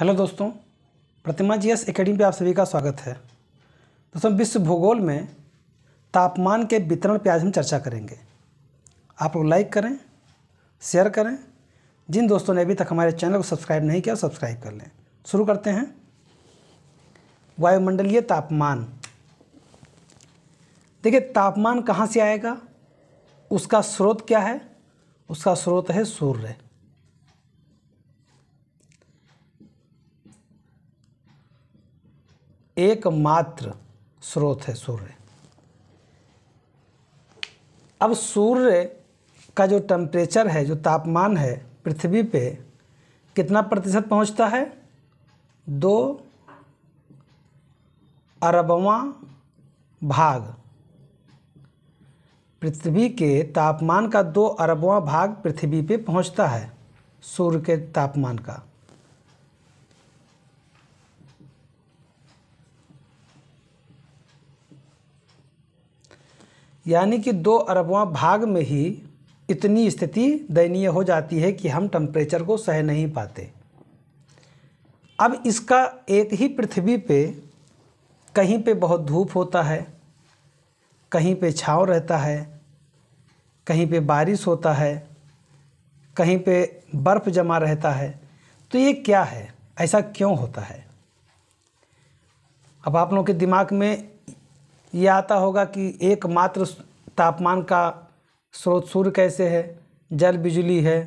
hello दोस्तों प्रतिमा G S academy पर आप सभी का स्वागत है दोस्तों विश्व भूगोल में तापमान के वितरण पर आज हम चर्चा करेंगे आप लोग लाइक करें शेयर करें जिन दोस्तों ने अभी तक हमारे चैनल को सब्सक्राइब नहीं किया सब्सक्राइब कर लें शुरू करते हैं वायुमंडलीय तापमान देखिए तापमान कहाँ से आएगा उसका स्रोत क्या है उसका स्रोत है सूर्य एकमात्र स्रोत है सूर्य अब सूर्य का जो टेम्परेचर है जो तापमान है पृथ्वी पे कितना प्रतिशत पहुंचता है दो अरबवा भाग पृथ्वी के तापमान का दो अरबवा भाग पृथ्वी पे पहुंचता है सूर्य के तापमान का यानी कि दो अरबवा भाग में ही इतनी स्थिति दयनीय हो जाती है कि हम टम्परेचर को सह नहीं पाते अब इसका एक ही पृथ्वी पे कहीं पे बहुत धूप होता है कहीं पे छाँव रहता है कहीं पे बारिश होता है कहीं पे बर्फ़ जमा रहता है तो ये क्या है ऐसा क्यों होता है अब आप लोगों के दिमाग में यह आता होगा कि एकमात्र तापमान का स्रोत सूर्य कैसे है जल बिजली है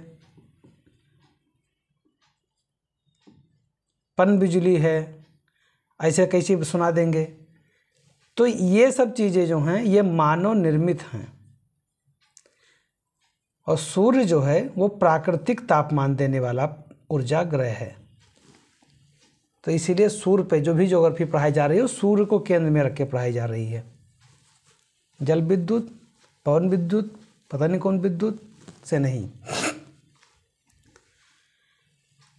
पन बिजली है ऐसे कैसे सुना देंगे तो ये सब चीज़ें जो हैं ये मानव निर्मित हैं और सूर्य जो है वो प्राकृतिक तापमान देने वाला ऊर्जा ग्रह है तो इसीलिए सूर्य पे जो भी ज्योग्राफी पढ़ाई जा रही है सूर्य को केंद्र में रख के पढ़ाई जा रही है जल विद्युत पवन विद्युत पता नहीं कौन विद्युत से नहीं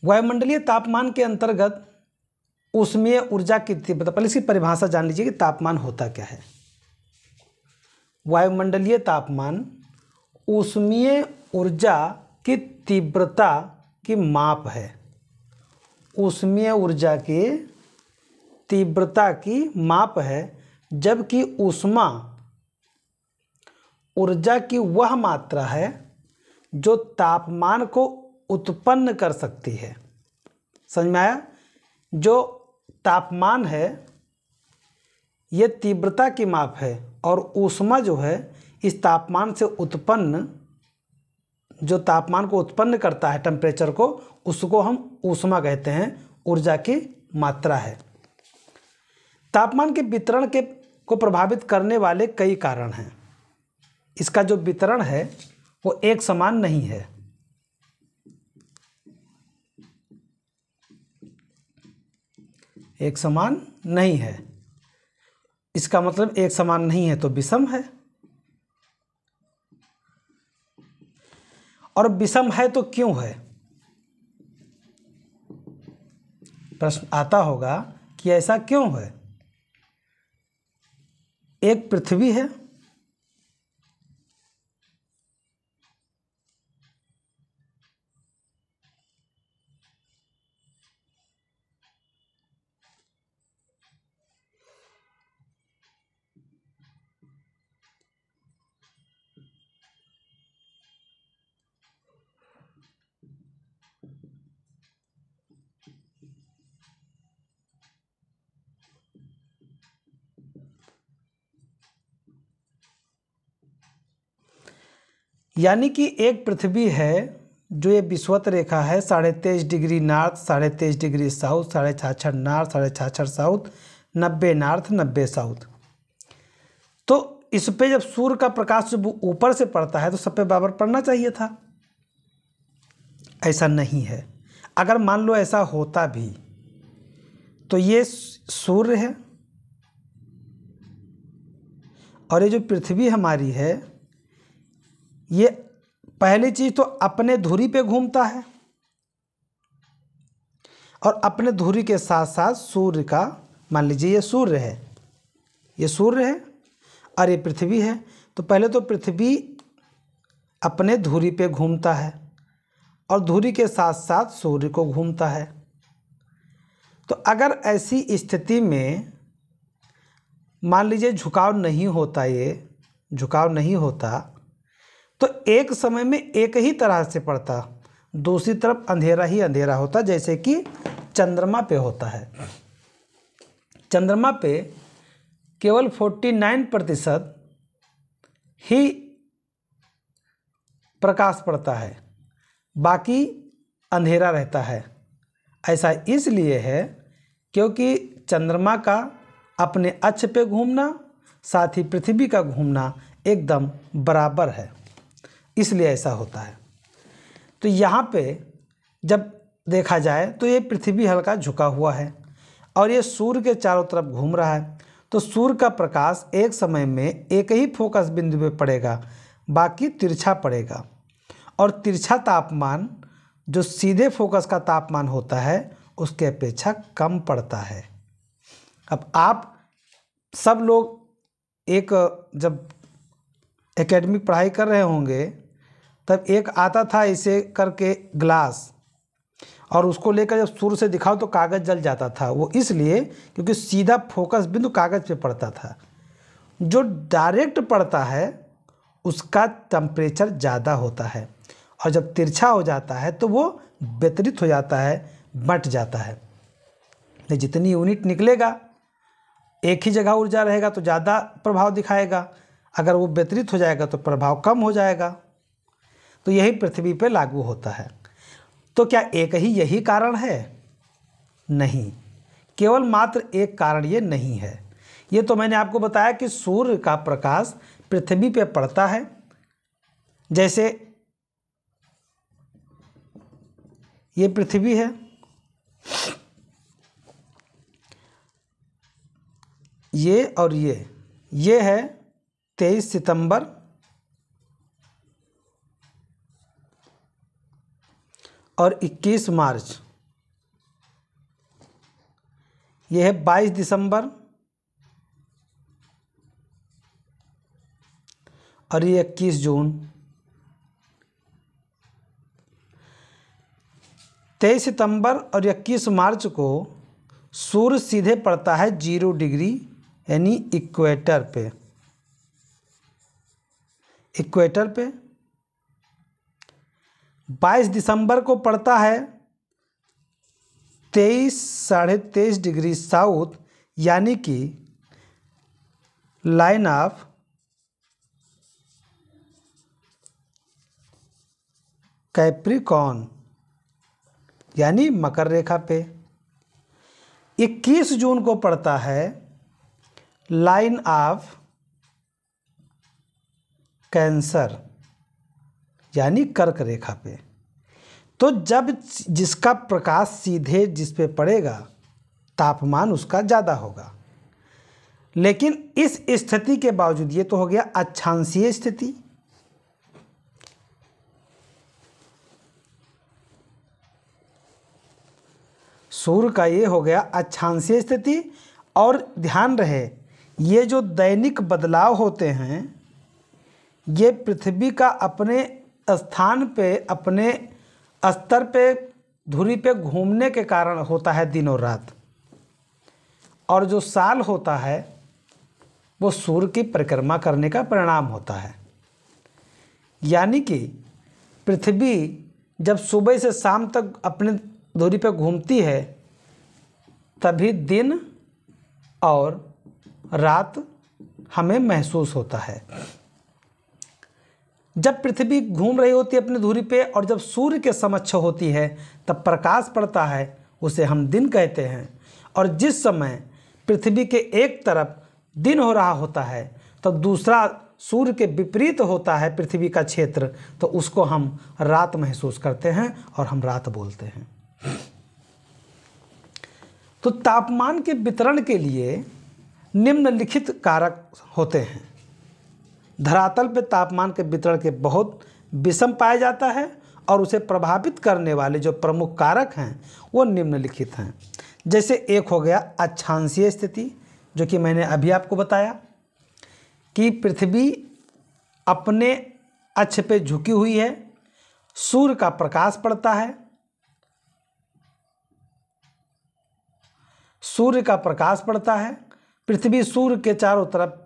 वायुमंडलीय तापमान के अंतर्गत उसमें ऊर्जा की तीव्रता मतलब पहले इसकी परिभाषा जान लीजिए कि तापमान होता क्या है वायुमंडलीय तापमान उसमें ऊर्जा की तीव्रता की माप है ऊष्मीय ऊर्जा की तीव्रता की माप है जबकि ऊष्मा ऊर्जा की वह मात्रा है जो तापमान को उत्पन्न कर सकती है समझ में आया जो तापमान है यह तीव्रता की माप है और ऊष्मा जो है इस तापमान से उत्पन्न जो तापमान को उत्पन्न करता है टेम्परेचर को उसको हम ऊष्मा कहते हैं ऊर्जा की मात्रा है तापमान के वितरण के को प्रभावित करने वाले कई कारण हैं इसका जो वितरण है वो एक समान नहीं है एक समान नहीं है इसका मतलब एक समान नहीं है तो विषम है और विषम है तो क्यों है प्रश्न आता होगा कि ऐसा क्यों है एक पृथ्वी है यानी कि एक पृथ्वी है जो ये विश्वत रेखा है साढ़े तेईस डिग्री नॉर्थ साढ़े तेईस डिग्री साउथ साढ़े छाछठ नॉर्थ साढ़े छाछठ साउथ नब्बे नॉर्थ नब्बे साउथ तो इस पे जब सूर्य का प्रकाश जब ऊपर से पड़ता है तो सब पे बराबर पड़ना चाहिए था ऐसा नहीं है अगर मान लो ऐसा होता भी तो ये सूर्य है और ये जो पृथ्वी हमारी है ये पहली चीज़ तो अपने धुरी पे घूमता है और अपने धुरी के साथ साथ सूर्य का मान लीजिए ये सूर्य है ये सूर्य है और ये पृथ्वी है तो पहले तो पृथ्वी अपने धुरी पे घूमता है और धुरी के साथ साथ सूर्य को घूमता है तो अगर ऐसी स्थिति में मान लीजिए झुकाव नहीं होता ये झुकाव नहीं होता तो एक समय में एक ही तरह से पड़ता दूसरी तरफ अंधेरा ही अंधेरा होता जैसे कि चंद्रमा पे होता है चंद्रमा पे केवल 49 प्रतिशत ही प्रकाश पड़ता है बाकी अंधेरा रहता है ऐसा इसलिए है क्योंकि चंद्रमा का अपने अक्ष पे घूमना साथ ही पृथ्वी का घूमना एकदम बराबर है इसलिए ऐसा होता है तो यहाँ पे जब देखा जाए तो ये पृथ्वी हल्का झुका हुआ है और ये सूर्य के चारों तरफ घूम रहा है तो सूर्य का प्रकाश एक समय में एक ही फोकस बिंदु पे पड़ेगा बाकी तिरछा पड़ेगा और तिरछा तापमान जो सीधे फोकस का तापमान होता है उसके अपेक्षा कम पड़ता है अब आप सब लोग एक जब एकेडमिक पढ़ाई कर रहे होंगे तब एक आता था इसे करके ग्लास और उसको लेकर जब सूर्य से दिखाओ तो कागज़ जल जाता था वो इसलिए क्योंकि सीधा फोकस बिंदु कागज़ पे पड़ता था जो डायरेक्ट पड़ता है उसका टम्परेचर ज़्यादा होता है और जब तिरछा हो जाता है तो वो व्यतरित हो जाता है बट जाता है तो जितनी यूनिट निकलेगा एक ही जगह ऊर्जा रहेगा तो ज़्यादा प्रभाव दिखाएगा अगर वो व्यतरित हो जाएगा तो प्रभाव कम हो जाएगा तो यही पृथ्वी पर लागू होता है तो क्या एक ही यही कारण है नहीं केवल मात्र एक कारण ये नहीं है ये तो मैंने आपको बताया कि सूर्य का प्रकाश पृथ्वी पर पड़ता है जैसे ये पृथ्वी है ये और ये ये है तेईस सितंबर और 21 मार्च यह है 22 दिसंबर और ये 21 जून 23 सितंबर और 21 मार्च को सूर्य सीधे पड़ता है जीरो डिग्री यानी इक्वेटर पे इक्वेटर पे बाईस दिसंबर को पड़ता है तेईस साढ़े तेईस डिग्री साउथ यानी कि लाइन ऑफ कैप्रिकॉन यानी मकर रेखा पे 21 जून को पड़ता है लाइन ऑफ कैंसर यानी कर्क रेखा पे तो जब जिसका प्रकाश सीधे जिस पे पड़ेगा तापमान उसका ज़्यादा होगा लेकिन इस स्थिति के बावजूद ये तो हो गया अच्छांशीय स्थिति सूर्य का ये हो गया अच्छांशीय स्थिति और ध्यान रहे ये जो दैनिक बदलाव होते हैं ये पृथ्वी का अपने स्थान पे अपने स्तर पे धुरी पे घूमने के कारण होता है दिन और रात और जो साल होता है वो सूर्य की परिक्रमा करने का परिणाम होता है यानी कि पृथ्वी जब सुबह से शाम तक अपने दूरी पर घूमती है तभी दिन और रात हमें महसूस होता है जब पृथ्वी घूम रही होती है अपनी धूरी पे और जब सूर्य के समक्ष होती है तब प्रकाश पड़ता है उसे हम दिन कहते हैं और जिस समय पृथ्वी के एक तरफ दिन हो रहा होता है तब दूसरा सूर्य के विपरीत होता है पृथ्वी का क्षेत्र तो उसको हम रात महसूस करते हैं और हम रात बोलते हैं तो तापमान के वितरण के लिए निम्नलिखित कारक होते हैं धरातल पर तापमान के वितरण के बहुत विषम पाया जाता है और उसे प्रभावित करने वाले जो प्रमुख कारक हैं वो निम्नलिखित हैं जैसे एक हो गया अच्छांसीय स्थिति जो कि मैंने अभी आपको बताया कि पृथ्वी अपने अक्ष पे झुकी हुई है सूर्य का प्रकाश पड़ता है सूर्य का प्रकाश पड़ता है पृथ्वी सूर्य के चारों तरफ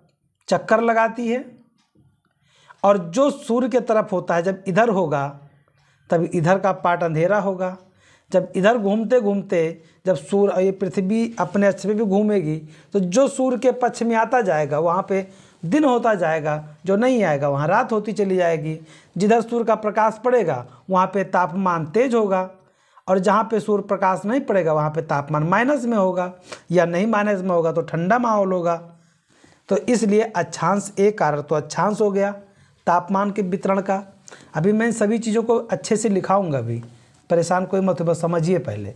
चक्कर लगाती है और जो सूर्य के तरफ होता है जब इधर होगा तब इधर का पार्ट अंधेरा होगा जब इधर घूमते घूमते जब सूर्य ये पृथ्वी अपने अक्ष पे भी घूमेगी तो जो सूर्य के पक्ष में आता जाएगा वहाँ पे दिन होता जाएगा जो नहीं आएगा वहाँ रात होती चली जाएगी जिधर सूर्य का प्रकाश पड़ेगा वहाँ पे तापमान तेज होगा और जहाँ पे सूर्य प्रकाश नहीं पड़ेगा वहाँ पे तापमान माइनस में होगा या नहीं माइनस में होगा तो ठंडा माहौल होगा तो इसलिए अच्छांश एक कारण तो अच्छांश हो गया तापमान के वितरण का अभी मैं सभी चीज़ों को अच्छे से लिखाऊंगा भी परेशान कोई मत बस समझिए पहले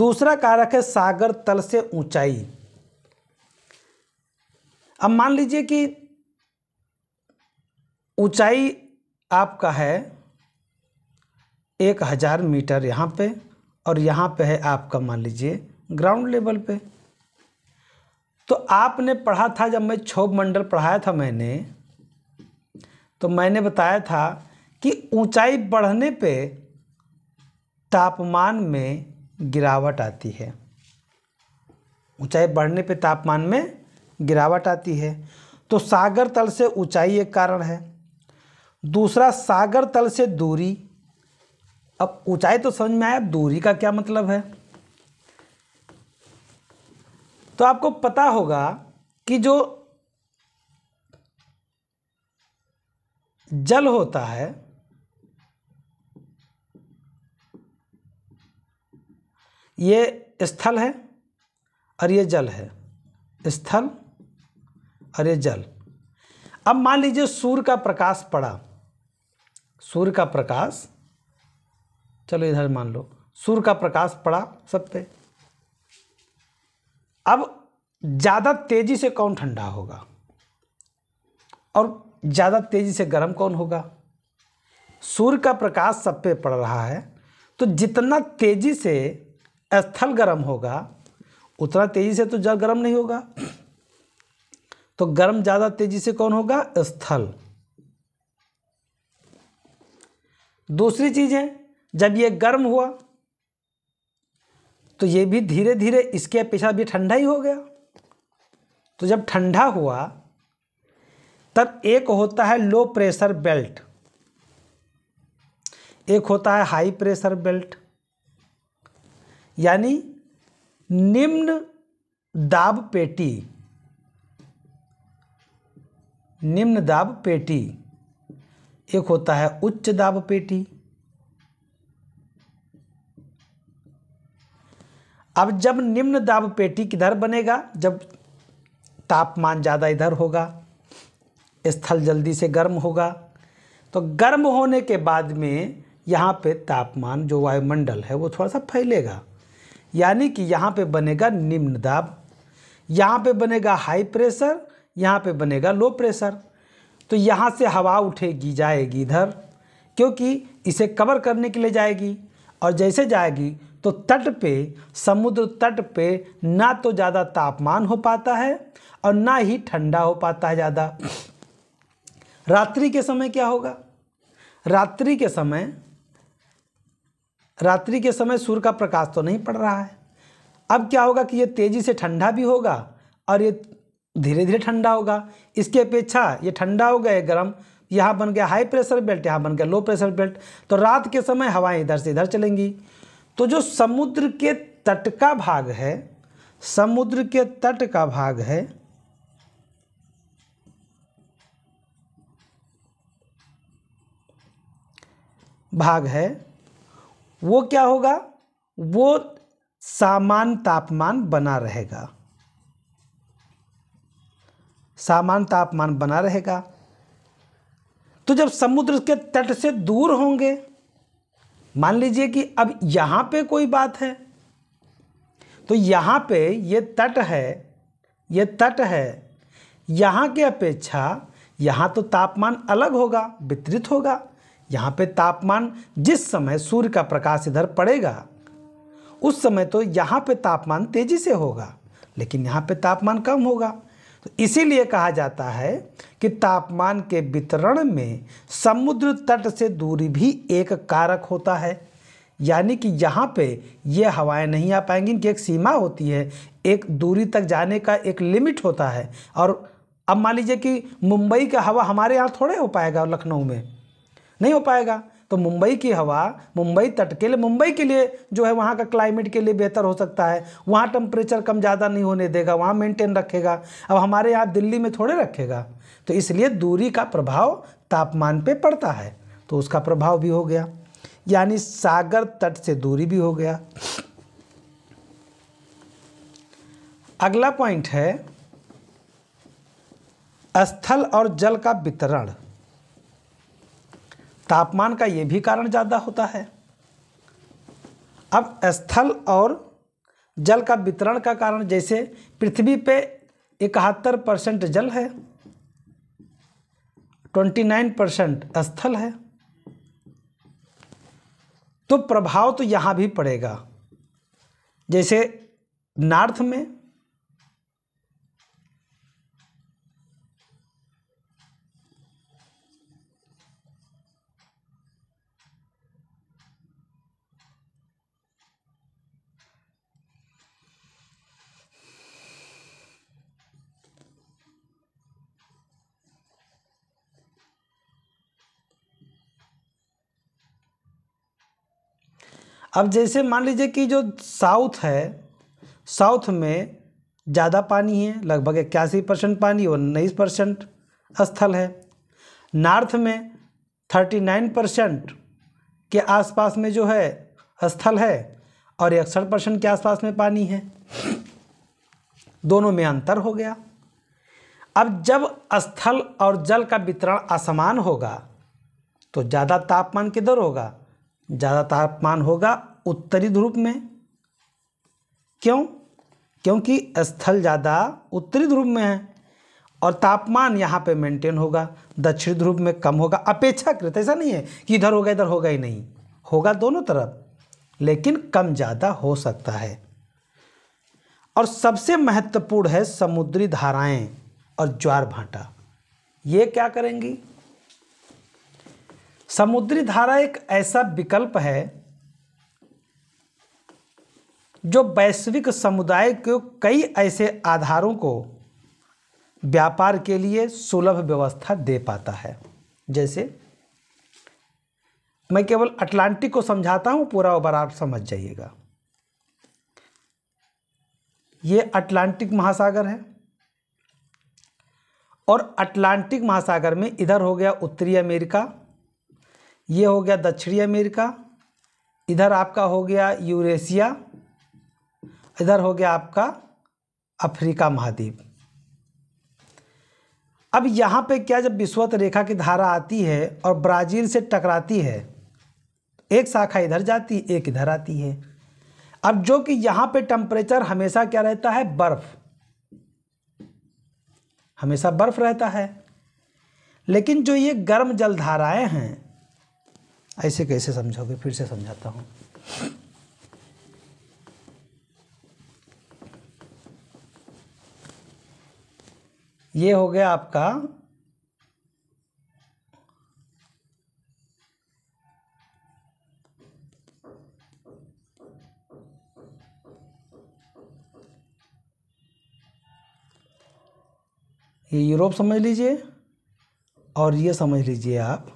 दूसरा कारक है सागर तल से ऊंचाई अब मान लीजिए कि ऊंचाई आपका है एक हज़ार मीटर यहाँ पे और यहाँ पे है आपका मान लीजिए ग्राउंड लेवल पे तो आपने पढ़ा था जब मैं क्षोभ मंडल पढ़ाया था मैंने तो मैंने बताया था कि ऊंचाई बढ़ने पे तापमान में गिरावट आती है ऊंचाई बढ़ने पे तापमान में गिरावट आती है तो सागर तल से ऊंचाई एक कारण है दूसरा सागर तल से दूरी अब ऊंचाई तो समझ में आया दूरी का क्या मतलब है तो आपको पता होगा कि जो जल होता है ये स्थल है और ये जल है स्थल और ये जल अब मान लीजिए सूर्य का प्रकाश पड़ा सूर्य का प्रकाश चलो इधर मान लो सूर्य का प्रकाश पड़ा सत्य अब ज़्यादा तेज़ी से कौन ठंडा होगा और ज़्यादा तेज़ी से गर्म कौन होगा सूर्य का प्रकाश सब पे पड़ रहा है तो जितना तेज़ी से स्थल गर्म होगा उतना तेज़ी से तो जल गर्म नहीं होगा तो गर्म ज़्यादा तेज़ी से कौन होगा स्थल दूसरी चीज़ है जब ये गर्म हुआ तो ये भी धीरे धीरे इसके अपेक्षा भी ठंडा ही हो गया तो जब ठंडा हुआ तब एक होता है लो प्रेशर बेल्ट एक होता है हाई प्रेशर बेल्ट यानी निम्न दाब पेटी निम्न दाब पेटी एक होता है उच्च दाब पेटी अब जब निम्न दाब पेटी किधर बनेगा जब तापमान ज़्यादा इधर होगा स्थल जल्दी से गर्म होगा तो गर्म होने के बाद में यहाँ पे तापमान जो वायुमंडल है वो थोड़ा सा फैलेगा यानी कि यहाँ पे बनेगा निम्न दाब यहाँ पे बनेगा हाई प्रेशर यहाँ पे बनेगा लो प्रेशर तो यहाँ से हवा उठेगी जाएगी इधर क्योंकि इसे कवर करने के लिए जाएगी और जैसे जाएगी तो तट पे समुद्र तट पे ना तो ज़्यादा तापमान हो पाता है और ना ही ठंडा हो पाता है ज़्यादा रात्रि के समय क्या होगा रात्रि के समय रात्रि के समय सूर्य का प्रकाश तो नहीं पड़ रहा है अब क्या होगा कि ये तेज़ी से ठंडा भी होगा और ये धीरे धीरे ठंडा होगा इसके अपेक्षा ये ठंडा हो गया गर्म यहाँ बन गया हाई प्रेशर बेल्ट यहाँ बन गया लो प्रेशर बेल्ट तो रात के समय हवाएं इधर से इधर चलेंगी तो जो समुद्र के तट का भाग है समुद्र के तट का भाग है भाग है वो क्या होगा वो सामान तापमान बना रहेगा सामान तापमान बना रहेगा तो जब समुद्र के तट से दूर होंगे मान लीजिए कि अब यहाँ पे कोई बात है तो यहाँ पे ये तट है ये तट है यहाँ के अपेक्षा यहाँ तो तापमान अलग होगा वितरित होगा यहाँ पे तापमान जिस समय सूर्य का प्रकाश इधर पड़ेगा उस समय तो यहाँ पे तापमान तेज़ी से होगा लेकिन यहाँ पे तापमान कम होगा तो इसीलिए कहा जाता है कि तापमान के वितरण में समुद्र तट से दूरी भी एक कारक होता है यानी कि यहाँ पे ये हवाएं नहीं आ पाएंगी इनकी एक सीमा होती है एक दूरी तक जाने का एक लिमिट होता है और अब मान लीजिए कि मुंबई का हवा हमारे यहाँ थोड़े हो पाएगा लखनऊ में नहीं हो पाएगा तो मुंबई की हवा मुंबई तट के लिए मुंबई के लिए जो है वहाँ का क्लाइमेट के लिए बेहतर हो सकता है वहाँ टेम्परेचर कम ज़्यादा नहीं होने देगा वहाँ मेंटेन रखेगा अब हमारे यहाँ दिल्ली में थोड़े रखेगा तो इसलिए दूरी का प्रभाव तापमान पर पड़ता है तो उसका प्रभाव भी हो गया यानी सागर तट से दूरी भी हो गया अगला पॉइंट है स्थल और जल का वितरण तापमान का ये भी कारण ज़्यादा होता है अब स्थल और जल का वितरण का कारण जैसे पृथ्वी पे इकहत्तर परसेंट जल है ट्वेंटी नाइन परसेंट स्थल है तो प्रभाव तो यहाँ भी पड़ेगा जैसे नॉर्थ में अब जैसे मान लीजिए कि जो साउथ है साउथ में ज़्यादा पानी है लगभग इक्यासी परसेंट पानी और उन्नीस परसेंट स्थल है नॉर्थ में थर्टी नाइन परसेंट के आसपास में जो है स्थल है और इकसठ परसेंट के आसपास में पानी है दोनों में अंतर हो गया अब जब स्थल और जल का वितरण असमान होगा तो ज़्यादा तापमान किधर होगा ज़्यादा तापमान होगा उत्तरी ध्रुव में क्यों क्योंकि स्थल ज़्यादा उत्तरी ध्रुव में है और तापमान यहाँ पे मेंटेन होगा दक्षिण ध्रुव में कम होगा अपेक्षाकृत ऐसा नहीं है कि इधर होगा इधर होगा ही नहीं होगा दोनों तरफ लेकिन कम ज़्यादा हो सकता है और सबसे महत्वपूर्ण है समुद्री धाराएं और ज्वार भाटा ये क्या करेंगी समुद्री धारा एक ऐसा विकल्प है जो वैश्विक समुदाय के कई ऐसे आधारों को व्यापार के लिए सुलभ व्यवस्था दे पाता है जैसे मैं केवल अटलांटिक को समझाता हूँ पूरा आप समझ जाइएगा ये अटलांटिक महासागर है और अटलांटिक महासागर में इधर हो गया उत्तरी अमेरिका ये हो गया दक्षिणी अमेरिका इधर आपका हो गया यूरेशिया इधर हो गया आपका अफ्रीका महाद्वीप अब यहाँ पे क्या जब विश्वत रेखा की धारा आती है और ब्राज़ील से टकराती है एक शाखा इधर जाती एक इधर आती है अब जो कि यहाँ पे टम्परेचर हमेशा क्या रहता है बर्फ़ हमेशा बर्फ़ रहता है लेकिन जो ये गर्म जल धाराएँ हैं ऐसे कैसे समझोगे फिर से समझाता हूँ ये हो गया आपका ये यूरोप समझ लीजिए और ये समझ लीजिए आप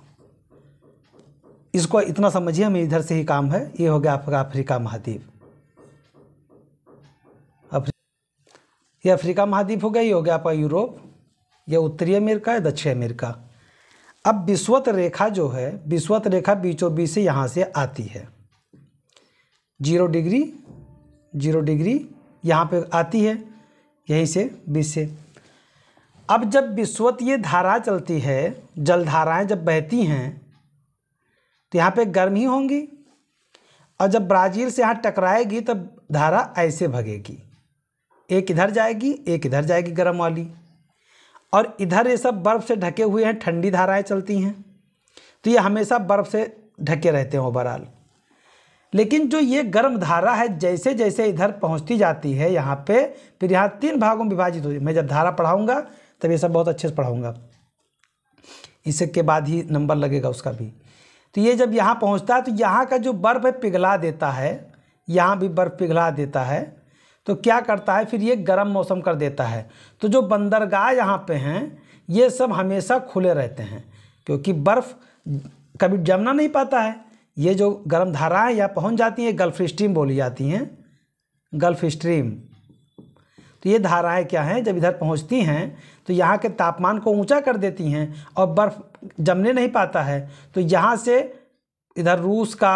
इसको इतना समझिए हमें इधर से ही काम है ये हो गया आपका अफ्रीका महाद्वीप ये अफ्रीका महाद्वीप हो गया ये हो गया आपका यूरोप ये उत्तरी अमेरिका या दक्षिण अमेरिका अब विश्वत रेखा जो है विश्वत रेखा बीचों बीच से यहाँ से आती है जीरो डिग्री जीरो डिग्री यहाँ पे आती है यहीं से बीच से अब जब विश्वत ये धारा चलती है जल धाराएँ जब बहती हैं तो यहाँ पे गर्म ही होंगी और जब ब्राज़ील से यहाँ टकराएगी तब धारा ऐसे भगेगी एक इधर जाएगी एक इधर जाएगी गर्म वाली और इधर ये सब बर्फ़ से ढके हुए हैं ठंडी धाराएं चलती हैं तो ये हमेशा बर्फ़ से ढके रहते हैं ओवरऑल लेकिन जो ये गर्म धारा है जैसे जैसे इधर पहुंचती जाती है यहाँ पे फिर यहाँ तीन भागों में विभाजित होती है मैं जब धारा पढ़ाऊँगा तब ये सब बहुत अच्छे से पढ़ाऊँगा इसके बाद ही नंबर लगेगा उसका भी तो ये जब यहाँ पहुँचता है तो यहाँ का जो बर्फ़ है पिघला देता है यहाँ भी बर्फ़ पिघला देता है तो क्या करता है फिर ये गर्म मौसम कर देता है तो जो बंदरगाह यहाँ पे हैं ये सब हमेशा खुले रहते हैं क्योंकि बर्फ़ कभी जमना नहीं पाता है ये जो गर्म धाराएँ यहाँ पहुँच जाती हैं गल्फ़ स्ट्रीम बोली जाती हैं गल्फ़ स्ट्रीम तो ये धाराएं क्या हैं जब इधर पहुंचती हैं तो यहाँ के तापमान को ऊंचा कर देती हैं और बर्फ़ जमने नहीं पाता है तो यहाँ से इधर रूस का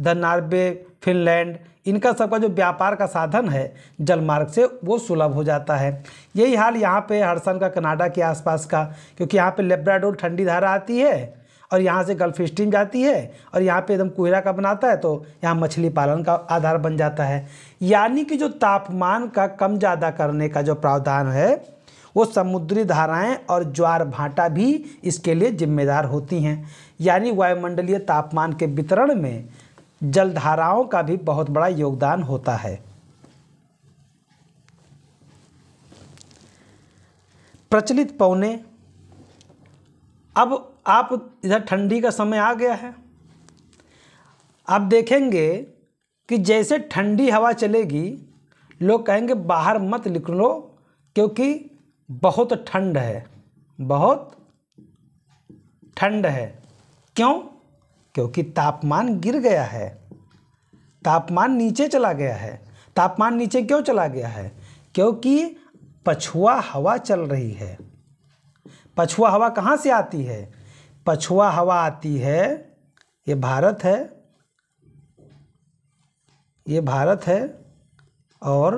इधर नार्वे फिनलैंड इनका सबका जो व्यापार का साधन है जलमार्ग से वो सुलभ हो जाता है यही हाल यहाँ पे हरसन का कनाडा के आसपास का क्योंकि यहाँ पे लेब्राडोर ठंडी धारा आती है और यहाँ से गल्फ स्ट्रीम जाती है और यहाँ पे एकदम कोयला का बनाता है तो यहाँ मछली पालन का आधार बन जाता है यानी कि जो तापमान का कम ज़्यादा करने का जो प्रावधान है वो समुद्री धाराएं और ज्वार भाटा भी इसके लिए जिम्मेदार होती हैं यानी वायुमंडलीय तापमान के वितरण में जलधाराओं का भी बहुत बड़ा योगदान होता है प्रचलित पौने अब आप इधर ठंडी का समय आ गया है आप देखेंगे कि जैसे ठंडी हवा चलेगी लोग कहेंगे बाहर मत निकलो क्योंकि बहुत ठंड है बहुत ठंड है क्यों क्योंकि तापमान गिर गया है तापमान नीचे चला गया है तापमान नीचे क्यों चला गया है क्योंकि पछुआ हवा चल रही है पछुआ हवा कहाँ से आती है पछुआ हवा आती है ये भारत है ये भारत है और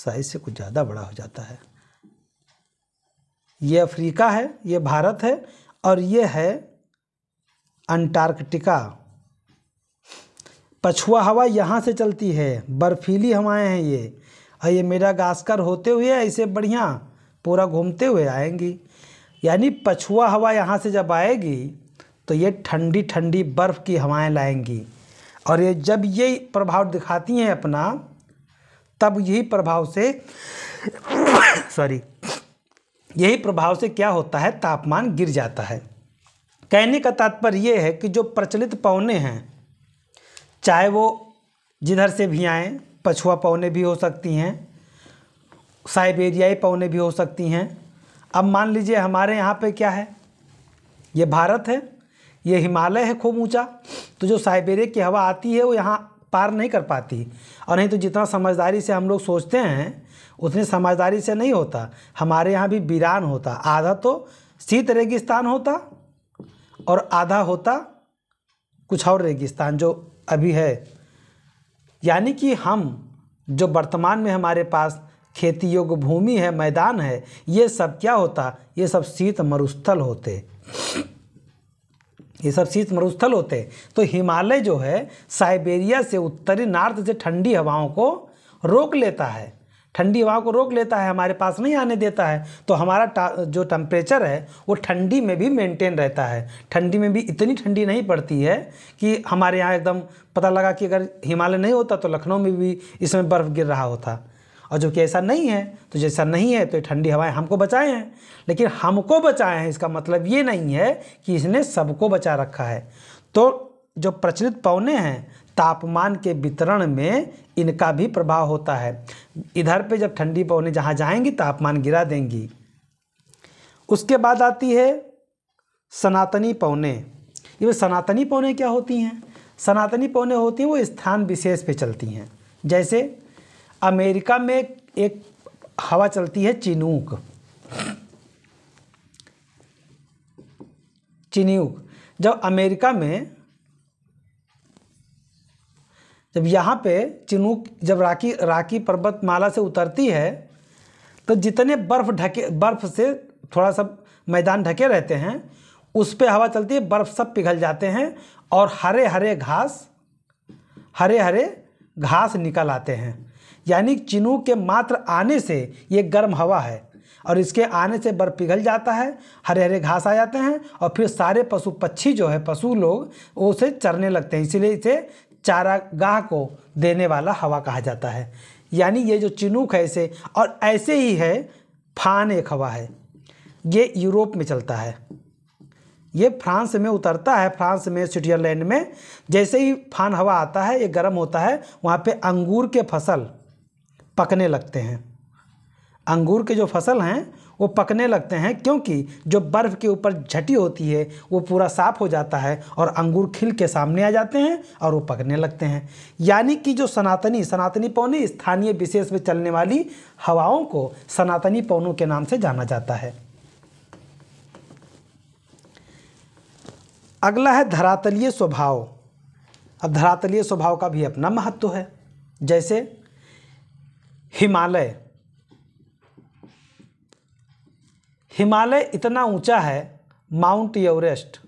साइज से कुछ ज़्यादा बड़ा हो जाता है ये अफ्रीका है ये भारत है और ये है अंटार्कटिका पछुआ हवा यहाँ से चलती है बर्फीली हवाएं हैं ये और हाँ, ये मेरा गास्कर होते हुए ऐसे बढ़िया पूरा घूमते हुए आएंगी यानी पछुआ हवा यहाँ से जब आएगी तो ये ठंडी ठंडी बर्फ़ की हवाएं लाएंगी और ये जब ये प्रभाव दिखाती हैं अपना तब यही प्रभाव से सॉरी यही प्रभाव से क्या होता है तापमान गिर जाता है कहने का तात्पर्य ये है कि जो प्रचलित पौने हैं चाहे वो जिधर से भी आएँ पछुआ पौने भी हो सकती हैं साइबेरियाई पौने भी हो सकती हैं अब मान लीजिए हमारे यहाँ पे क्या है ये भारत है ये हिमालय है खूब ऊंचा तो जो साइबेरिया की हवा आती है वो यहाँ पार नहीं कर पाती और नहीं तो जितना समझदारी से हम लोग सोचते हैं उतनी समझदारी से नहीं होता हमारे यहाँ भी वीरान होता आधा तो शीत रेगिस्तान होता और आधा होता कुछ और रेगिस्तान जो अभी है यानी कि हम जो वर्तमान में हमारे पास खेती योग्य भूमि है मैदान है ये सब क्या होता ये सब शीत मरुस्थल होते ये सब शीत मरुस्थल होते तो हिमालय जो है साइबेरिया से उत्तरी नार्थ से ठंडी हवाओं को रोक लेता है ठंडी हवा को रोक लेता है हमारे पास नहीं आने देता है तो हमारा जो टेम्परेचर है वो ठंडी में भी मेंटेन रहता है ठंडी में भी इतनी ठंडी नहीं पड़ती है कि हमारे यहाँ एकदम पता लगा कि अगर हिमालय नहीं होता तो लखनऊ में भी इसमें बर्फ़ गिर रहा होता और जो कि ऐसा नहीं है तो जैसा नहीं है तो ये ठंडी हवाएं हमको बचाए हैं लेकिन हमको बचाए हैं इसका मतलब ये नहीं है कि इसने सबको बचा रखा है तो जो प्रचलित पौने हैं तापमान के वितरण में इनका भी प्रभाव होता है इधर पे जब ठंडी पवने जहाँ जाएंगी तापमान गिरा देंगी उसके बाद आती है सनातनी पौने ये सनातनी पौने क्या होती हैं सनातनी पौने होती हैं वो स्थान विशेष पे चलती हैं जैसे अमेरिका में एक हवा चलती है चिनूक चिन्यूक जब अमेरिका में जब यहाँ पे चिनूक जब राखी राखी पर्वतमाला से उतरती है तो जितने बर्फ़ ढके बर्फ़ से थोड़ा सा मैदान ढके रहते हैं उस पर हवा चलती है बर्फ़ सब पिघल जाते हैं और हरे हरे घास हरे हरे घास निकल आते हैं यानी चिनूक के मात्र आने से ये गर्म हवा है और इसके आने से बर्फ पिघल जाता है हरे हरे घास आ जाते हैं और फिर सारे पशु पक्षी जो है पशु लोग उसे चरने लगते हैं इसीलिए इसे चारागाह को देने वाला हवा कहा जाता है यानी ये जो चिनूक है इसे और ऐसे ही है फान एक हवा है ये यूरोप में चलता है ये फ्रांस में उतरता है फ्रांस में स्विट्जरलैंड में जैसे ही फान हवा आता है ये गर्म होता है वहाँ पे अंगूर के फसल पकने लगते हैं अंगूर के जो फसल हैं वो पकने लगते हैं क्योंकि जो बर्फ़ के ऊपर झटी होती है वो पूरा साफ हो जाता है और अंगूर खिल के सामने आ जाते हैं और वो पकने लगते हैं यानी कि जो सनातनी सनातनी पौने स्थानीय विशेष में चलने वाली हवाओं को सनातनी पौनों के नाम से जाना जाता है अगला है धरातलीय स्वभाव अब धरातलीय स्वभाव का भी अपना महत्व है जैसे हिमालय हिमालय इतना ऊंचा है माउंट एवरेस्ट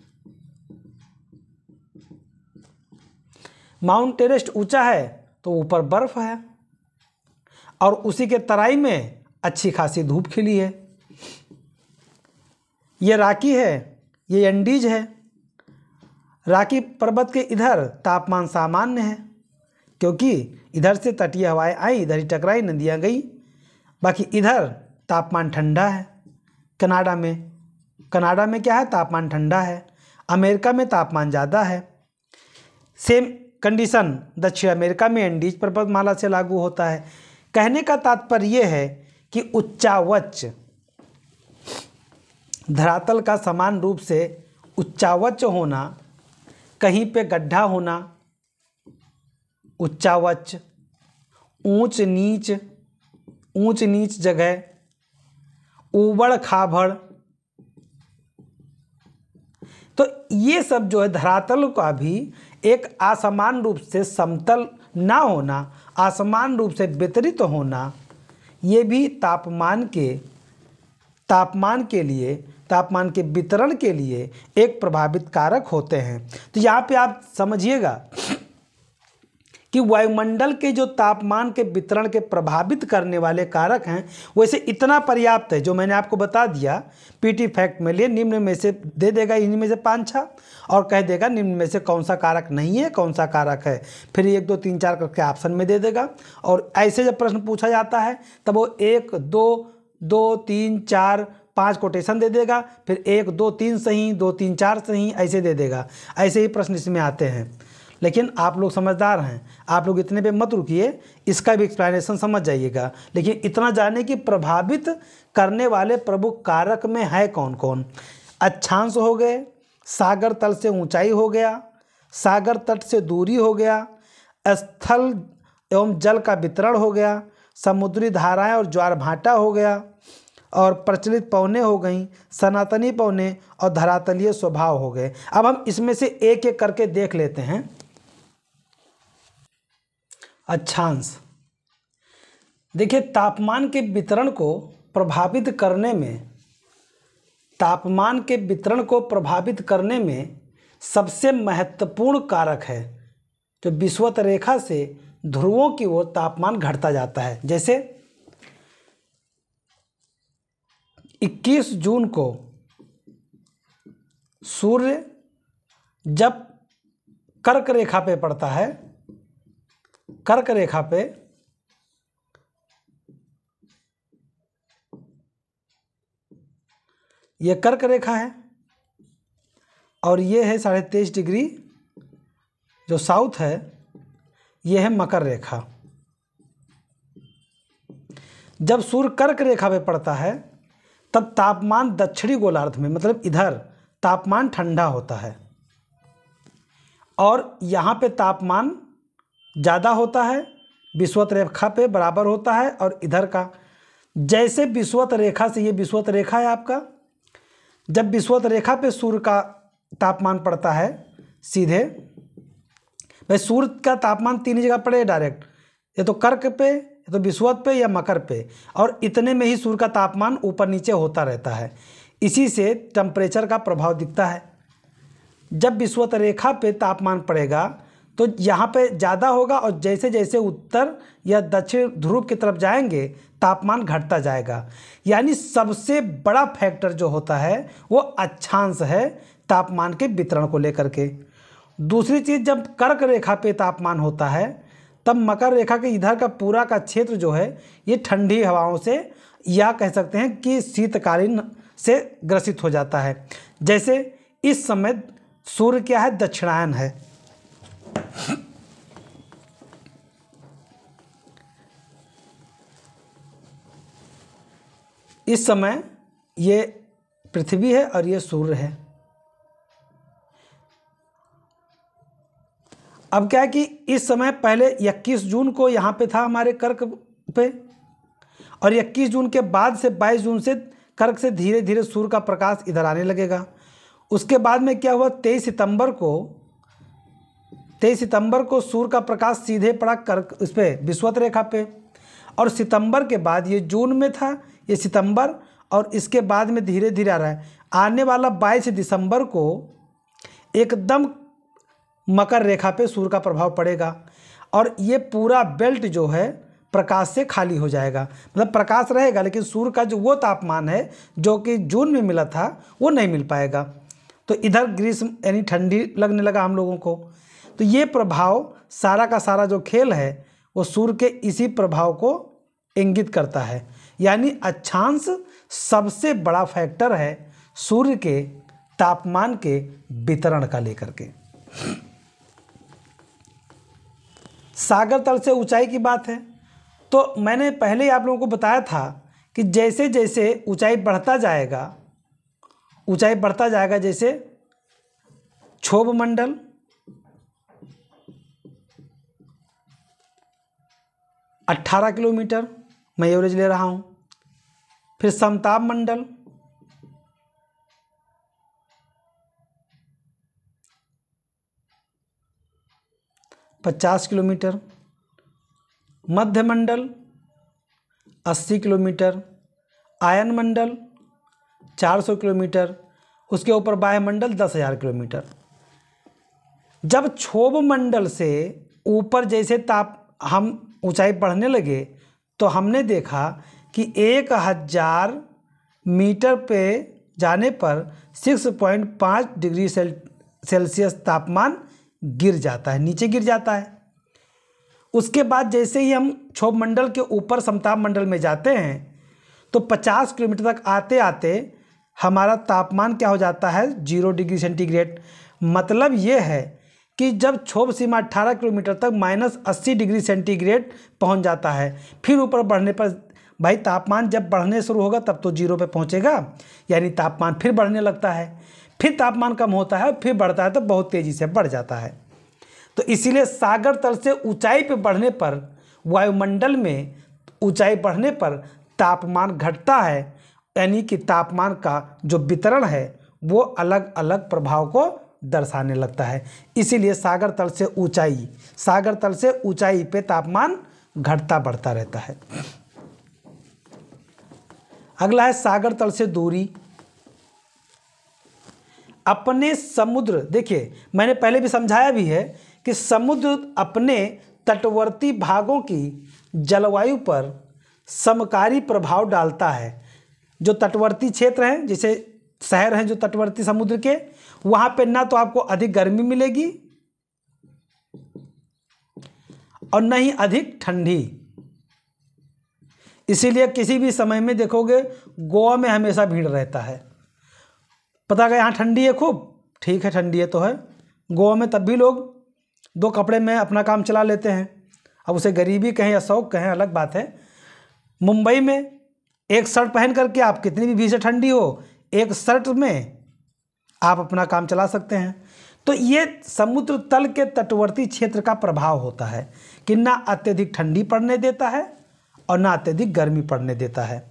माउंट एवरेस्ट ऊंचा है तो ऊपर बर्फ है और उसी के तराई में अच्छी खासी धूप खिली है ये राकी है ये एंडीज है राकी पर्वत के इधर तापमान सामान्य है क्योंकि इधर से तटीय हवाएं आई इधर ही टकराई नदियाँ गई बाकी इधर तापमान ठंडा है कनाडा में कनाडा में क्या है तापमान ठंडा है अमेरिका में तापमान ज़्यादा है सेम कंडीशन दक्षिण अमेरिका में एंडीज पर्वतमाला से लागू होता है कहने का तात्पर्य यह है कि उच्चावच धरातल का समान रूप से उच्चावच होना कहीं पे गड्ढा होना उच्चावच ऊंच नीच ऊंच नीच जगह उबड़ खाभड़ तो ये सब जो है धरातल का भी एक असमान रूप से समतल ना होना असमान रूप से वितरित तो होना ये भी तापमान के तापमान के लिए तापमान के वितरण के लिए एक प्रभावित कारक होते हैं तो यहाँ पे आप समझिएगा कि वायुमंडल के जो तापमान के वितरण के प्रभावित करने वाले कारक हैं वैसे इतना पर्याप्त है जो मैंने आपको बता दिया पीटी फैक्ट में लिए निम्न में से दे देगा इनमें से पाँच छः और कह देगा निम्न में से कौन सा कारक नहीं है कौन सा कारक है फिर एक दो तीन चार करके ऑप्शन में दे देगा और ऐसे जब प्रश्न पूछा जाता है तब वो एक दो दो तीन चार पांच कोटेशन दे देगा फिर एक दो तीन सही दो तीन चार सही ऐसे दे देगा ऐसे ही प्रश्न इसमें आते हैं लेकिन आप लोग समझदार हैं आप लोग इतने पे मत रुकिए इसका भी एक्सप्लेनेशन समझ जाइएगा लेकिन इतना जाने कि प्रभावित करने वाले प्रमुख कारक में है कौन कौन अच्छांश हो गए सागर तल से ऊंचाई हो गया सागर तट से दूरी हो गया स्थल एवं जल का वितरण हो गया समुद्री धाराएं और ज्वार भाटा हो गया और प्रचलित पौने हो गई सनातनी पौने और धरातलीय स्वभाव हो गए अब हम इसमें से एक एक करके देख लेते हैं अक्षांश देखिए तापमान के वितरण को प्रभावित करने में तापमान के वितरण को प्रभावित करने में सबसे महत्वपूर्ण कारक है जो विश्वत रेखा से ध्रुवों की ओर तापमान घटता जाता है जैसे 21 जून को सूर्य जब कर्क रेखा पे पड़ता है कर्क रेखा पे ये कर्क रेखा है और ये है साढ़े तेईस डिग्री जो साउथ है ये है मकर रेखा जब सूर्य कर्क रेखा पे पड़ता है तब तापमान दक्षिणी गोलार्ध में मतलब इधर तापमान ठंडा होता है और यहाँ पे तापमान ज़्यादा होता है विश्वत रेखा पे बराबर होता है और इधर का जैसे विश्वत रेखा से ये विश्वत रेखा है आपका जब विश्वत रेखा पे सूर्य का तापमान पड़ता है सीधे भाई सूर्य का तापमान तीन जगह पड़े डायरेक्ट ये तो कर्क पे ये तो विश्वत पे या मकर पे और इतने में ही सूर्य का तापमान ऊपर नीचे होता रहता है इसी से टम्परेचर का प्रभाव दिखता है जब विश्वत रेखा पे तापमान पड़ेगा तो यहाँ पे ज़्यादा होगा और जैसे जैसे उत्तर या दक्षिण ध्रुव की तरफ जाएंगे तापमान घटता जाएगा यानी सबसे बड़ा फैक्टर जो होता है वो अच्छांश है तापमान के वितरण को लेकर के दूसरी चीज़ जब कर्क रेखा पे तापमान होता है तब मकर रेखा के इधर का पूरा का क्षेत्र जो है ये ठंडी हवाओं से या कह सकते हैं कि शीतकालीन से ग्रसित हो जाता है जैसे इस समय सूर्य क्या है दक्षिणायन है इस समय ये पृथ्वी है और ये सूर्य है अब क्या है कि इस समय पहले 21 जून को यहां पे था हमारे कर्क पे और 21 जून के बाद से 22 जून से कर्क से धीरे धीरे सूर्य का प्रकाश इधर आने लगेगा उसके बाद में क्या हुआ 23 सितंबर को तेईस सितंबर को सूर्य का प्रकाश सीधे पड़ा कर उस पर विश्वत रेखा पे और सितंबर के बाद ये जून में था ये सितंबर और इसके बाद में धीरे धीरे आ रहा है आने वाला बाईस दिसंबर को एकदम मकर रेखा पे सूर्य का प्रभाव पड़ेगा और ये पूरा बेल्ट जो है प्रकाश से खाली हो जाएगा मतलब प्रकाश रहेगा लेकिन सूर्य का जो वो तापमान है जो कि जून में मिला था वो नहीं मिल पाएगा तो इधर ग्रीष्म यानी ठंडी लगने लगा हम लोगों को तो ये प्रभाव सारा का सारा जो खेल है वो सूर्य के इसी प्रभाव को इंगित करता है यानी अच्छांश सबसे बड़ा फैक्टर है सूर्य के तापमान के वितरण का लेकर के सागर तल से ऊंचाई की बात है तो मैंने पहले ही आप लोगों को बताया था कि जैसे जैसे ऊंचाई बढ़ता जाएगा ऊंचाई बढ़ता जाएगा जैसे क्षोभ मंडल 18 किलोमीटर मैं एवरेज ले रहा हूँ फिर समताप मंडल पचास किलोमीटर मध्य मंडल अस्सी किलोमीटर आयन मंडल चार सौ किलोमीटर उसके ऊपर वायुमंडल दस हज़ार किलोमीटर जब क्षोभ मंडल से ऊपर जैसे ताप हम ऊंचाई बढ़ने लगे तो हमने देखा कि एक हज़ार मीटर पे जाने पर सिक्स पॉइंट पाँच डिग्री सेल सेल्सियस तापमान गिर जाता है नीचे गिर जाता है उसके बाद जैसे ही हम क्षोभ मंडल के ऊपर समताप मंडल में जाते हैं तो 50 किलोमीटर तक आते आते हमारा तापमान क्या हो जाता है जीरो डिग्री सेंटीग्रेड मतलब ये है कि जब क्षोभ सीमा अट्ठारह किलोमीटर तक माइनस अस्सी डिग्री सेंटीग्रेड पहुंच जाता है फिर ऊपर बढ़ने पर भाई तापमान जब बढ़ने शुरू होगा तब तो जीरो पे पहुंचेगा यानी तापमान फिर बढ़ने लगता है फिर तापमान कम होता है फिर बढ़ता है तो बहुत तेज़ी से बढ़ जाता है तो इसीलिए सागर तल से ऊँचाई पर बढ़ने पर वायुमंडल में ऊँचाई बढ़ने पर तापमान घटता है यानी कि तापमान का जो वितरण है वो अलग अलग प्रभाव को दर्शाने लगता है इसीलिए सागर तल से ऊंचाई सागर तल से ऊंचाई पे तापमान घटता बढ़ता रहता है अगला है सागर तल से दूरी अपने समुद्र देखिए मैंने पहले भी समझाया भी है कि समुद्र अपने तटवर्ती भागों की जलवायु पर समकारी प्रभाव डालता है जो तटवर्ती क्षेत्र हैं जिसे शहर हैं जो तटवर्ती समुद्र के वहां पे ना तो आपको अधिक गर्मी मिलेगी और न ही अधिक ठंडी इसीलिए किसी भी समय में देखोगे गोवा में हमेशा भीड़ रहता है पता क्या यहाँ ठंडी है खूब ठीक है ठंडी है तो है गोवा में तब भी लोग दो कपड़े में अपना काम चला लेते हैं अब उसे गरीबी कहें या शौक कहें अलग बात है मुंबई में एक शर्ट पहन करके आप कितनी भी भीषण ठंडी हो एक शर्ट में आप अपना काम चला सकते हैं तो ये समुद्र तल के तटवर्ती क्षेत्र का प्रभाव होता है कि ना अत्यधिक ठंडी पड़ने देता है और ना अत्यधिक गर्मी पड़ने देता है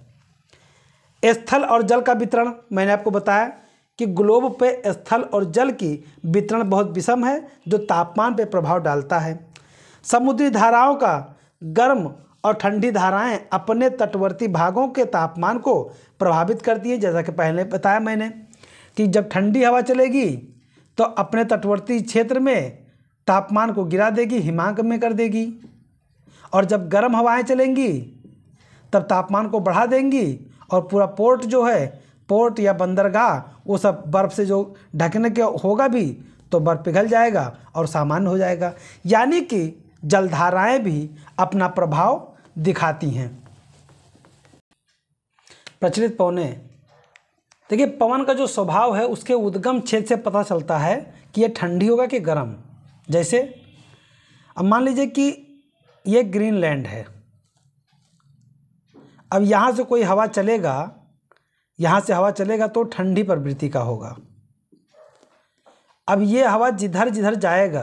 स्थल और जल का वितरण मैंने आपको बताया कि ग्लोब पे स्थल और जल की वितरण बहुत विषम है जो तापमान पे प्रभाव डालता है समुद्री धाराओं का गर्म और ठंडी धाराएं अपने तटवर्ती भागों के तापमान को प्रभावित करती है जैसा कि पहले बताया मैंने कि जब ठंडी हवा चलेगी तो अपने तटवर्ती क्षेत्र में तापमान को गिरा देगी हिमांक में कर देगी और जब गर्म हवाएं चलेंगी तब तापमान को बढ़ा देंगी और पूरा पोर्ट जो है पोर्ट या बंदरगाह वो सब बर्फ़ से जो ढकने के होगा भी तो बर्फ़ पिघल जाएगा और सामान्य हो जाएगा यानी कि जलधाराएं भी अपना प्रभाव दिखाती हैं प्रचलित पौने देखिए पवन का जो स्वभाव है उसके उद्गम छेद से पता चलता है कि यह ठंडी होगा कि गर्म जैसे अब मान लीजिए कि ये ग्रीनलैंड है अब यहाँ से कोई हवा चलेगा यहाँ से हवा चलेगा तो ठंडी प्रवृत्ति का होगा अब ये हवा जिधर जिधर जाएगा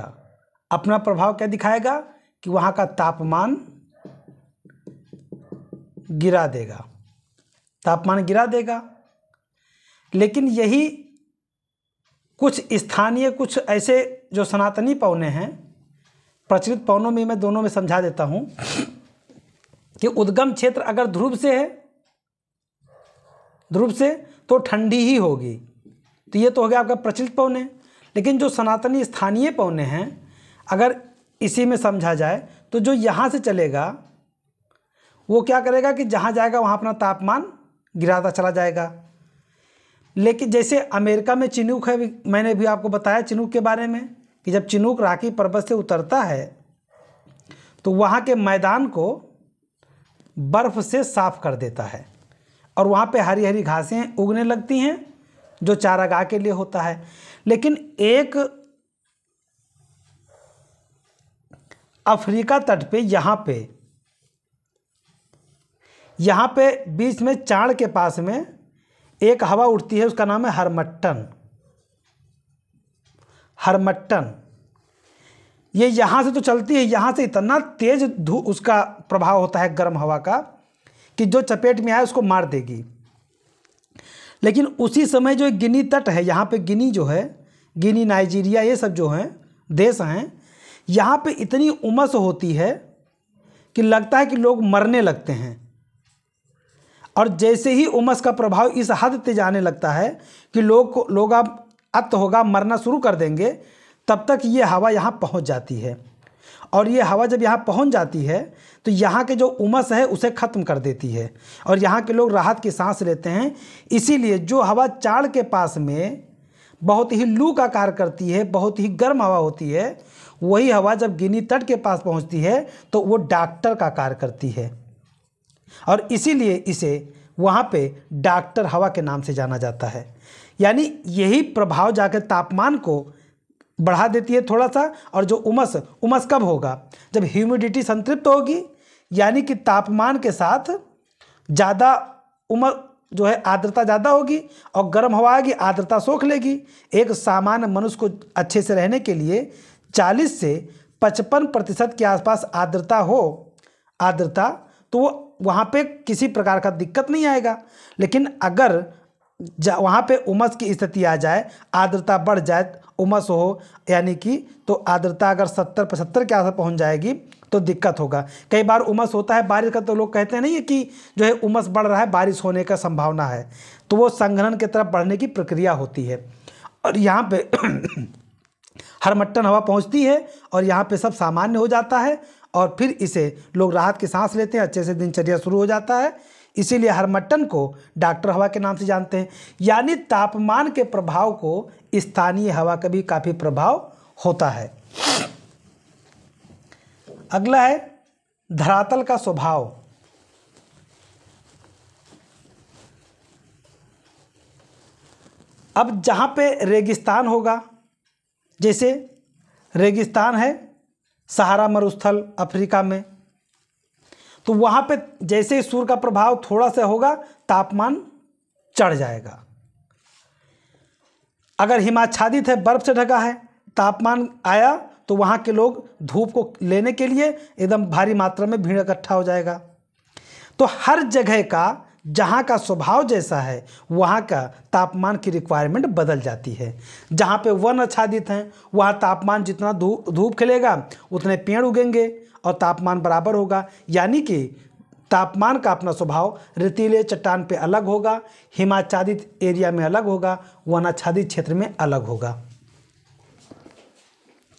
अपना प्रभाव क्या दिखाएगा कि वहाँ का तापमान गिरा देगा तापमान गिरा देगा लेकिन यही कुछ स्थानीय कुछ ऐसे जो सनातनी पौने हैं प्रचलित पौनों में मैं दोनों में समझा देता हूँ कि उद्गम क्षेत्र अगर ध्रुव से है ध्रुव से तो ठंडी ही होगी तो ये तो हो गया आपका प्रचलित पौने लेकिन जो सनातनी स्थानीय पौने हैं अगर इसी में समझा जाए तो जो यहाँ से चलेगा वो क्या करेगा कि जहाँ जाएगा वहाँ अपना तापमान गिराता चला जाएगा लेकिन जैसे अमेरिका में चिनूक है मैंने भी आपको बताया चिनूक के बारे में कि जब चिनूक राखी पर्वत से उतरता है तो वहाँ के मैदान को बर्फ़ से साफ़ कर देता है और वहाँ पे हरी हरी घासें उगने लगती हैं जो चारागाह के लिए होता है लेकिन एक अफ्रीका तट पे यहाँ पे यहाँ पे बीच में चाण के पास में एक हवा उठती है उसका नाम है हरमट्टन हरमट्टन ये यहाँ से तो चलती है यहाँ से इतना तेज धू उसका प्रभाव होता है गर्म हवा का कि जो चपेट में आए उसको मार देगी लेकिन उसी समय जो गिनी तट है यहाँ पे गिनी जो है गिनी नाइजीरिया ये सब जो हैं देश हैं यहाँ पे इतनी उमस होती है कि लगता है कि लोग मरने लगते हैं और जैसे ही उमस का प्रभाव इस हद तक जाने लगता है कि लोग लोग अब अत होगा मरना शुरू कर देंगे तब तक ये हवा यहाँ पहुँच जाती है और ये हवा जब यहाँ पहुँच जाती है तो यहाँ के जो उमस है उसे ख़त्म कर देती है और यहाँ के लोग राहत की सांस लेते हैं इसीलिए जो हवा चाड़ के पास में बहुत ही लू का कार्य करती है बहुत ही गर्म हवा होती है वही हवा जब गिनी तट के पास पहुँचती है तो वो डॉक्टर का कार्य करती है और इसीलिए इसे वहाँ पे डॉक्टर हवा के नाम से जाना जाता है यानी यही प्रभाव जाकर तापमान को बढ़ा देती है थोड़ा सा और जो उमस उमस कब होगा जब ह्यूमिडिटी संतृप्त होगी यानी कि तापमान के साथ ज़्यादा उमस जो है आर्द्रता ज़्यादा होगी और गर्म हवा आएगी आर्द्रता सोख लेगी एक सामान्य मनुष्य को अच्छे से रहने के लिए 40 से 55 प्रतिशत के आसपास आर्द्रता हो आर्द्रता तो वो वहाँ पे किसी प्रकार का दिक्कत नहीं आएगा लेकिन अगर वहाँ पे उमस की स्थिति आ जाए आर्द्रता बढ़ जाए उमस हो यानी कि तो आर्द्रता अगर सत्तर पचहत्तर के आसपास पहुँच जाएगी तो दिक्कत होगा कई बार उमस होता है बारिश का तो लोग कहते हैं नहीं कि जो है उमस बढ़ रहा है बारिश होने का संभावना है तो वो संघनन की तरफ बढ़ने की प्रक्रिया होती है और यहाँ पे मट्टन हवा पहुँचती है और यहाँ पे सब सामान्य हो जाता है और फिर इसे लोग राहत की सांस लेते हैं अच्छे से दिनचर्या शुरू हो जाता है इसीलिए हर मटन को डॉक्टर हवा के नाम से जानते हैं यानी तापमान के प्रभाव को स्थानीय हवा का भी काफ़ी प्रभाव होता है अगला है धरातल का स्वभाव अब जहाँ पे रेगिस्तान होगा जैसे रेगिस्तान है सहारा मरुस्थल अफ्रीका में तो वहाँ पे जैसे ही सूर्य का प्रभाव थोड़ा सा होगा तापमान चढ़ जाएगा अगर हिमाच्छादित है बर्फ से ढका है तापमान आया तो वहाँ के लोग धूप को लेने के लिए एकदम भारी मात्रा में भीड़ इकट्ठा हो जाएगा तो हर जगह का जहाँ का स्वभाव जैसा है वहाँ का तापमान की रिक्वायरमेंट बदल जाती है जहाँ पे वन आच्छादित हैं वहाँ तापमान जितना धूप धूप खिलेगा उतने पेड़ उगेंगे और तापमान बराबर होगा यानी कि तापमान का अपना स्वभाव रेतीले चट्टान पे अलग होगा हिमाच्छादित एरिया में अलग होगा वनाच्छादित क्षेत्र में अलग होगा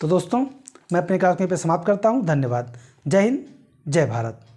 तो दोस्तों मैं अपने क्लास में पे समाप्त करता हूँ धन्यवाद जय हिंद जय भारत